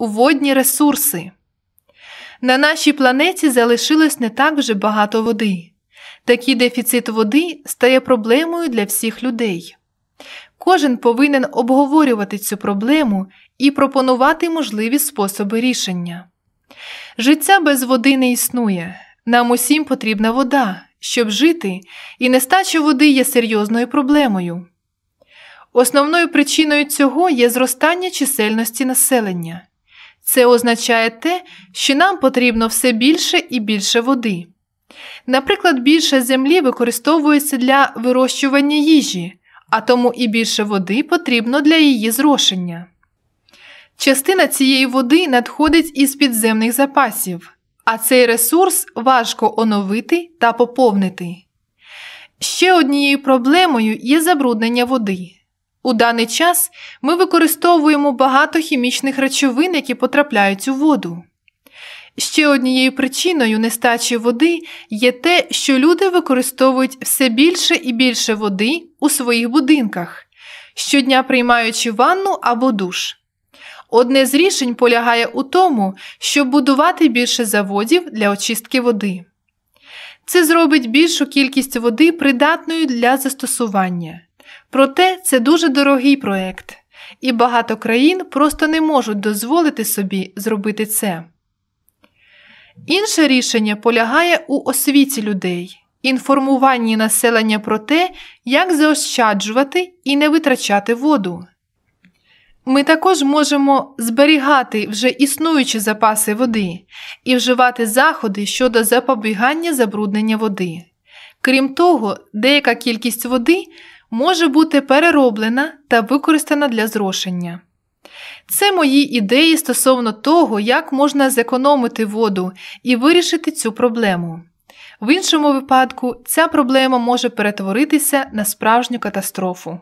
Водні ресурси. На нашій планеті залишилось не так вже багато води. Такий дефіцит води стає проблемою для всіх людей. Кожен повинен обговорювати цю проблему і пропонувати можливі способи рішення. Життя без води не існує. Нам усім потрібна вода, щоб жити, і нестача води є серйозною проблемою. Основною причиною цього є зростання чисельності населення. Це означає те, що нам потрібно все більше і більше води. Наприклад, більше землі використовується для вирощування їжі, а тому і більше води потрібно для її зрошення. Частина цієї води надходить із підземних запасів, а цей ресурс важко оновити та поповнити. Ще однією проблемою є забруднення води. У даний час ми використовуємо багато хімічних речовин, які потрапляють у воду. Ще однією причиною нестачі води є те, що люди використовують все більше і більше води у своїх будинках, щодня приймаючи ванну або душ. Одне з рішень полягає у тому, щоб будувати більше заводів для очистки води. Це зробить більшу кількість води придатною для застосування. Проте це дуже дорогий проект, і багато країн просто не можуть дозволити собі зробити це. Інше рішення полягає у освіті людей, інформуванні населення про те, як заощаджувати і не витрачати воду. Ми також можемо зберігати вже існуючі запаси води і вживати заходи щодо запобігання забруднення води. Крім того, деяка кількість води може бути перероблена та використана для зрошення. Це мої ідеї стосовно того, як можна зекономити воду і вирішити цю проблему. В іншому випадку, ця проблема може перетворитися на справжню катастрофу.